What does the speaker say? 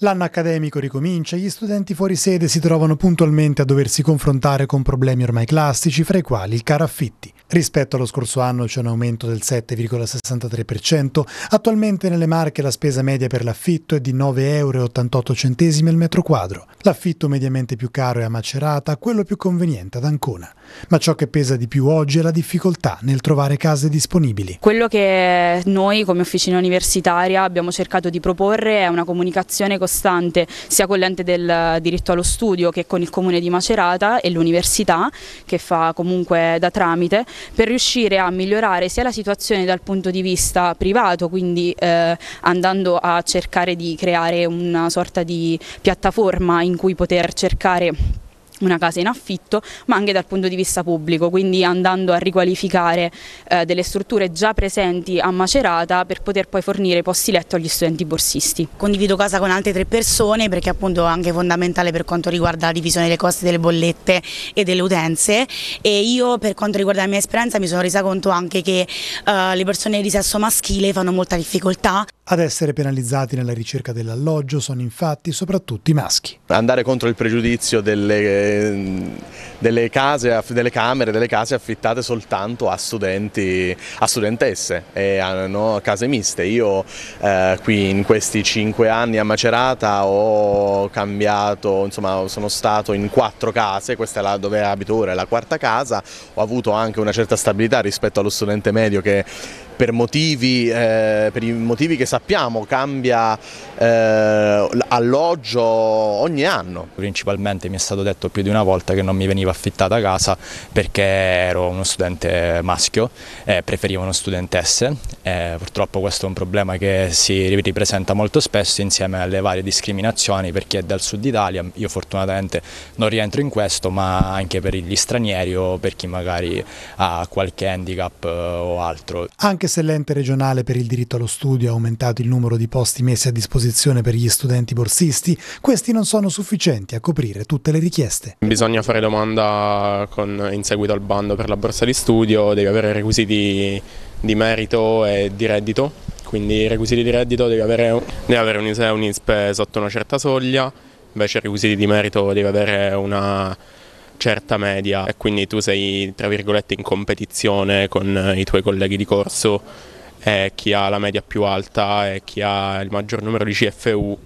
L'anno accademico ricomincia e gli studenti fuori sede si trovano puntualmente a doversi confrontare con problemi ormai classici, fra i quali il caro affitti. Rispetto allo scorso anno c'è un aumento del 7,63%. Attualmente nelle Marche la spesa media per l'affitto è di 9,88 euro al metro quadro. L'affitto mediamente più caro è a Macerata, quello più conveniente ad Ancona. Ma ciò che pesa di più oggi è la difficoltà nel trovare case disponibili. Quello che noi come officina universitaria abbiamo cercato di proporre è una comunicazione costante sia con l'ente del diritto allo studio che con il comune di Macerata e l'università che fa comunque da tramite per riuscire a migliorare sia la situazione dal punto di vista privato, quindi eh, andando a cercare di creare una sorta di piattaforma in cui poter cercare una casa in affitto, ma anche dal punto di vista pubblico, quindi andando a riqualificare eh, delle strutture già presenti a Macerata per poter poi fornire posti letto agli studenti borsisti. Condivido casa con altre tre persone perché appunto è anche fondamentale per quanto riguarda la divisione dei costi delle bollette e delle utenze e io per quanto riguarda la mia esperienza mi sono resa conto anche che eh, le persone di sesso maschile fanno molta difficoltà. Ad essere penalizzati nella ricerca dell'alloggio sono infatti soprattutto i maschi. Andare contro il pregiudizio delle eh, delle, case, delle camere, delle case affittate soltanto a studenti, a studentesse e a no, case miste. Io eh, qui in questi cinque anni a Macerata ho cambiato, insomma sono stato in quattro case, questa è la dove abito ora, è la quarta casa, ho avuto anche una certa stabilità rispetto allo studente medio che per, motivi, eh, per i motivi che sappiamo cambia eh, alloggio ogni anno. Principalmente mi è stato detto più di una volta che non mi veniva affittata casa perché ero uno studente maschio e preferivano studentesse. E purtroppo questo è un problema che si ripresenta molto spesso insieme alle varie discriminazioni per chi è dal sud Italia. Io fortunatamente non rientro in questo ma anche per gli stranieri o per chi magari ha qualche handicap eh, o altro. Anche anche se l'ente regionale per il diritto allo studio ha aumentato il numero di posti messi a disposizione per gli studenti borsisti, questi non sono sufficienti a coprire tutte le richieste. Bisogna fare domanda con, in seguito al bando per la borsa di studio, devi avere requisiti di merito e di reddito, quindi i requisiti di reddito devi avere, devi avere un ISE e un ISPE sotto una certa soglia, invece i requisiti di merito devi avere una certa media e quindi tu sei tra virgolette in competizione con eh, i tuoi colleghi di corso e chi ha la media più alta e chi ha il maggior numero di CFU